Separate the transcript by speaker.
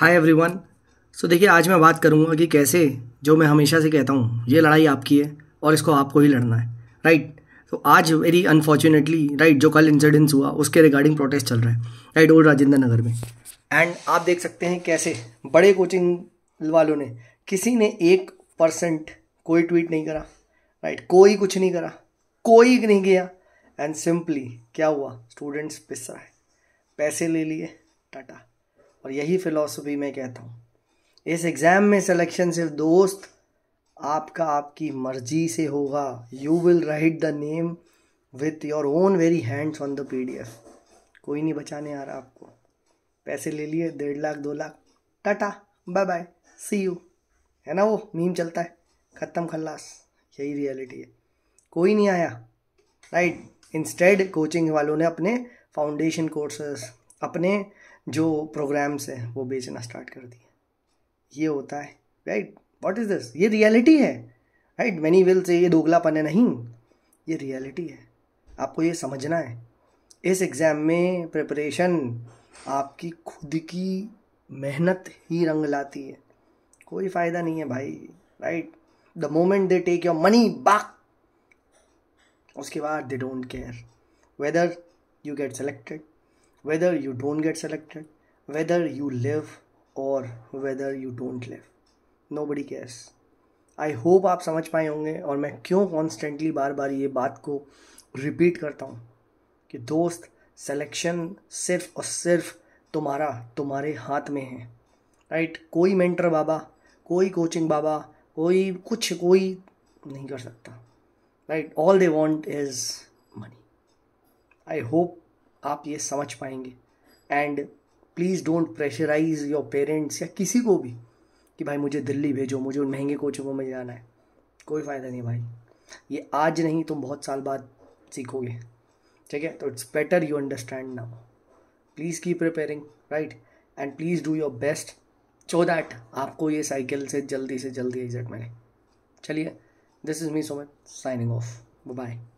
Speaker 1: Hi everyone so देखिए आज मैं बात करूँगा कि कैसे जो मैं हमेशा से कहता हूँ ये लड़ाई आपकी है और इसको आपको ही लड़ना है राइट तो आज वेरी अनफॉर्चुनेटली राइट जो कल इंसिडेंस हुआ उसके रिगार्डिंग प्रोटेस्ट चल रहा है राइट ओल्ड राजेंद्र नगर में एंड आप देख सकते हैं कैसे बड़े कोचिंग वालों ने किसी ने एक परसेंट कोई ट्वीट नहीं करा राइट कोई कुछ नहीं करा कोई नहीं गया एंड सिंपली क्या हुआ स्टूडेंट्स पिस्सा है पैसे ले लिए टाटा और यही फिलॉसफी मैं कहता हूँ इस एग्ज़ाम में सिलेक्शन सिर्फ दोस्त आपका आपकी मर्जी से होगा you will write the name with your own very hands on the P D F कोई नहीं बचाने आ रहा आपको पैसे ले लिए डेढ़ लाख दो lakh tata bye bye see you है ना वो नीम चलता है ख़त्म खल्लास यही रियलिटी है कोई नहीं आया राइट इंस्टेड कोचिंग वालों ने अपने फाउंडेशन कोर्सेस अपने जो हम्म। प्रोग्राम्स हैं वो बेचना स्टार्ट कर दिए ये होता है राइट वॉट इज़ दिस ये रियलिटी है राइट मैनी विल से ये दोगलापन है नहीं ये रियलिटी है आपको ये समझना है इस एग्ज़ाम में प्रिपरेशन आपकी खुद की मेहनत ही रंग लाती है कोई फ़ायदा नहीं है भाई right the moment they take your money back उसके बाद they don't care whether you get selected whether you don't get selected, whether you live और whether you don't live nobody cares I hope आप समझ पाए होंगे और मैं क्यों कॉन्स्टेंटली बार बार ये बात को रिपीट करता हूँ कि दोस्त सेलेक्शन सिर्फ और सिर्फ तुम्हारा तुम्हारे हाथ में है राइट कोई मेंटर बाबा कोई कोचिंग बाबा कोई कुछ कोई नहीं कर सकता right all they want is money I hope आप ये समझ पाएंगे and please don't pressurise your parents या किसी को भी कि भाई मुझे दिल्ली भेजो मुझे उन महंगे कोचिंगों में जाना है कोई फ़ायदा नहीं भाई ये आज नहीं तुम बहुत साल बाद सीखोगे ठीक है तो it's better you understand now please keep preparing right and please do your best so that आपको ये साइकिल से जल्दी से जल्दी एग्जैक्ट मिले चलिए this is me so much signing off bye